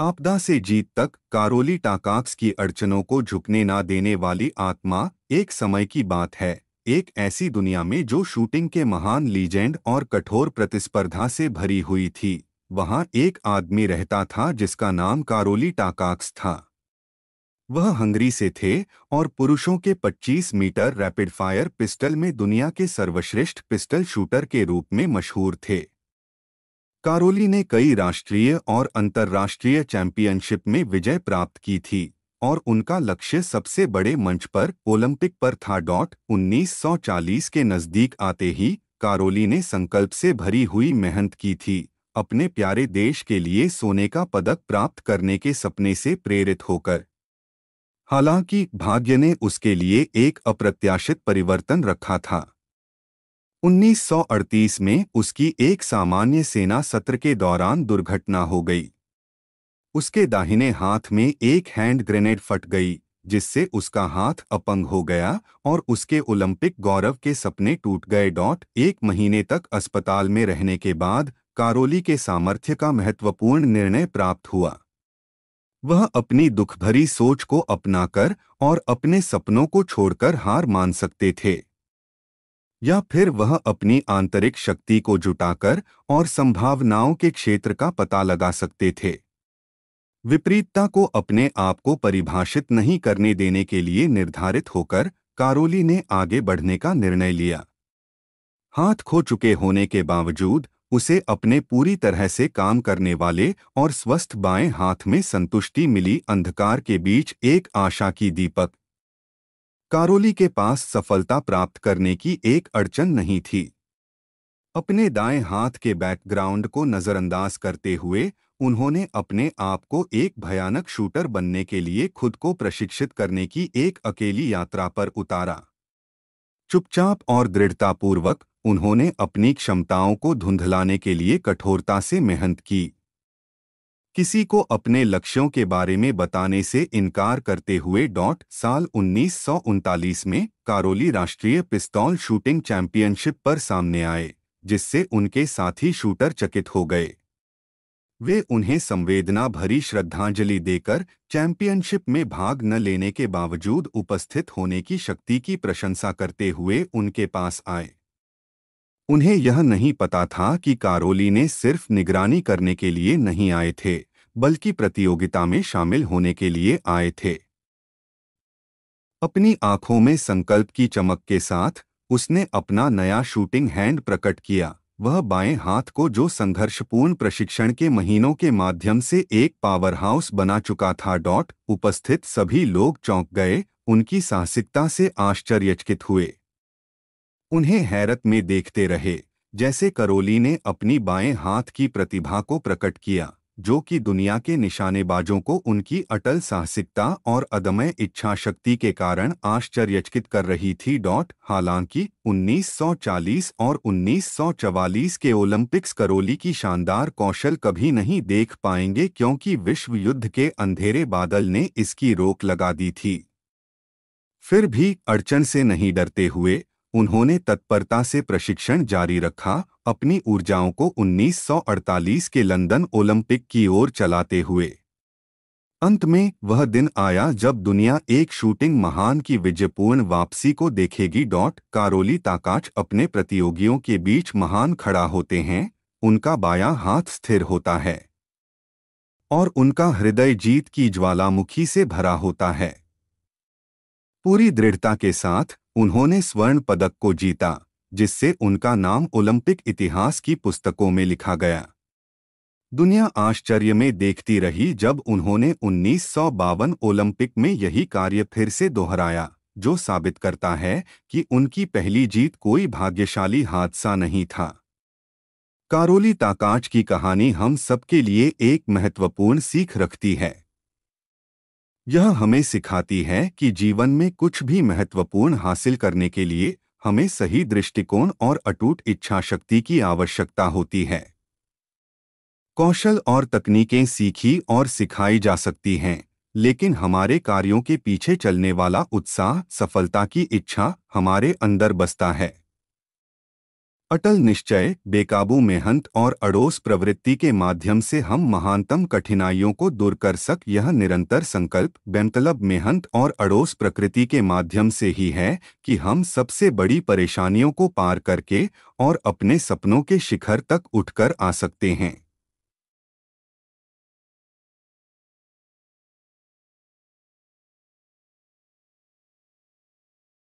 आपदा से जीत तक कारोली टाकाक्स की अड़चनों को झुकने ना देने वाली आत्मा एक समय की बात है एक ऐसी दुनिया में जो शूटिंग के महान लीजेंड और कठोर प्रतिस्पर्धा से भरी हुई थी वहां एक आदमी रहता था जिसका नाम कारोली टाकाक्स था वह हंगरी से थे और पुरुषों के 25 मीटर रैपिड फायर पिस्टल में दुनिया के सर्वश्रेष्ठ पिस्टल शूटर के रूप में मशहूर थे कारोली ने कई राष्ट्रीय और अंतर्राष्ट्रीय चैंपियनशिप में विजय प्राप्त की थी और उनका लक्ष्य सबसे बड़े मंच पर ओलंपिक पर था डॉट 1940 के नज़दीक आते ही कारोली ने संकल्प से भरी हुई मेहनत की थी अपने प्यारे देश के लिए सोने का पदक प्राप्त करने के सपने से प्रेरित होकर हालांकि भाग्य ने उसके लिए एक अप्रत्याशित परिवर्तन रखा था 1938 में उसकी एक सामान्य सेना सत्र के दौरान दुर्घटना हो गई उसके दाहिने हाथ में एक हैंड ग्रेनेड फट गई जिससे उसका हाथ अपंग हो गया और उसके ओलंपिक गौरव के सपने टूट गए डॉट एक महीने तक अस्पताल में रहने के बाद कारोली के सामर्थ्य का महत्वपूर्ण निर्णय प्राप्त हुआ वह अपनी दुखभरी सोच को अपनाकर और अपने सपनों को छोड़कर हार मान सकते थे या फिर वह अपनी आंतरिक शक्ति को जुटाकर और संभावनाओं के क्षेत्र का पता लगा सकते थे विपरीतता को अपने आप को परिभाषित नहीं करने देने के लिए निर्धारित होकर कारोली ने आगे बढ़ने का निर्णय लिया हाथ खो चुके होने के बावजूद उसे अपने पूरी तरह से काम करने वाले और स्वस्थ बाएं हाथ में संतुष्टि मिली अंधकार के बीच एक आशा की दीपक कारोली के पास सफलता प्राप्त करने की एक अड़चन नहीं थी अपने दाएं हाथ के बैकग्राउंड को नज़रअंदाज करते हुए उन्होंने अपने आप को एक भयानक शूटर बनने के लिए खुद को प्रशिक्षित करने की एक अकेली यात्रा पर उतारा चुपचाप और दृढ़तापूर्वक उन्होंने अपनी क्षमताओं को धुंधलाने के लिए कठोरता से मेहनत की किसी को अपने लक्ष्यों के बारे में बताने से इनकार करते हुए डॉट साल उन्नीस में कारोली राष्ट्रीय पिस्तौल शूटिंग चैंपियनशिप पर सामने आए जिससे उनके साथी शूटर चकित हो गए वे उन्हें संवेदना भरी श्रद्धांजलि देकर चैंपियनशिप में भाग न लेने के बावजूद उपस्थित होने की शक्ति की प्रशंसा करते हुए उनके पास आए उन्हें यह नहीं पता था कि कारोली ने सिर्फ निगरानी करने के लिए नहीं आए थे बल्कि प्रतियोगिता में शामिल होने के लिए आए थे अपनी आंखों में संकल्प की चमक के साथ उसने अपना नया शूटिंग हैंड प्रकट किया वह बाएं हाथ को जो संघर्षपूर्ण प्रशिक्षण के महीनों के माध्यम से एक पावर हाउस बना चुका था डॉट उपस्थित सभी लोग चौंक गए उनकी साहसिकता से आश्चर्यचकित हुए उन्हें हैरत में देखते रहे जैसे करोली ने अपनी बाएं हाथ की प्रतिभा को प्रकट किया जो कि दुनिया के निशानेबाजों को उनकी अटल साहसिकता और अदम्य इच्छा शक्ति के कारण आश्चर्यचकित कर रही थी डॉट हालांकि 1940 और 1944 के ओलंपिक्स करोली की शानदार कौशल कभी नहीं देख पाएंगे क्योंकि विश्व युद्ध के अंधेरे बादल ने इसकी रोक लगा दी थी फिर भी अड़चन से नहीं डरते हुए उन्होंने तत्परता से प्रशिक्षण जारी रखा अपनी ऊर्जाओं को 1948 के लंदन ओलंपिक की ओर चलाते हुए अंत में वह दिन आया जब दुनिया एक शूटिंग महान की विजयपूर्ण वापसी को देखेगी डॉट कारोली ताकाच अपने प्रतियोगियों के बीच महान खड़ा होते हैं उनका बायां हाथ स्थिर होता है और उनका हृदय जीत की ज्वालामुखी से भरा होता है पूरी दृढ़ता के साथ उन्होंने स्वर्ण पदक को जीता जिससे उनका नाम ओलंपिक इतिहास की पुस्तकों में लिखा गया दुनिया आश्चर्य में देखती रही जब उन्होंने उन्नीस ओलंपिक में यही कार्य फिर से दोहराया जो साबित करता है कि उनकी पहली जीत कोई भाग्यशाली हादसा नहीं था कारोली ताकाच की कहानी हम सबके लिए एक महत्वपूर्ण सीख रखती है यह हमें सिखाती है कि जीवन में कुछ भी महत्वपूर्ण हासिल करने के लिए हमें सही दृष्टिकोण और अटूट इच्छा शक्ति की आवश्यकता होती है कौशल और तकनीकें सीखी और सिखाई जा सकती हैं लेकिन हमारे कार्यों के पीछे चलने वाला उत्साह सफलता की इच्छा हमारे अंदर बसता है अटल निश्चय बेकाबू मेहंत और अड़ोस प्रवृत्ति के माध्यम से हम महानतम कठिनाइयों को दूर कर सक यह निरंतर संकल्प बेमतलब मेहंत और अड़ोस प्रकृति के माध्यम से ही है कि हम सबसे बड़ी परेशानियों को पार करके और अपने सपनों के शिखर तक उठकर आ सकते हैं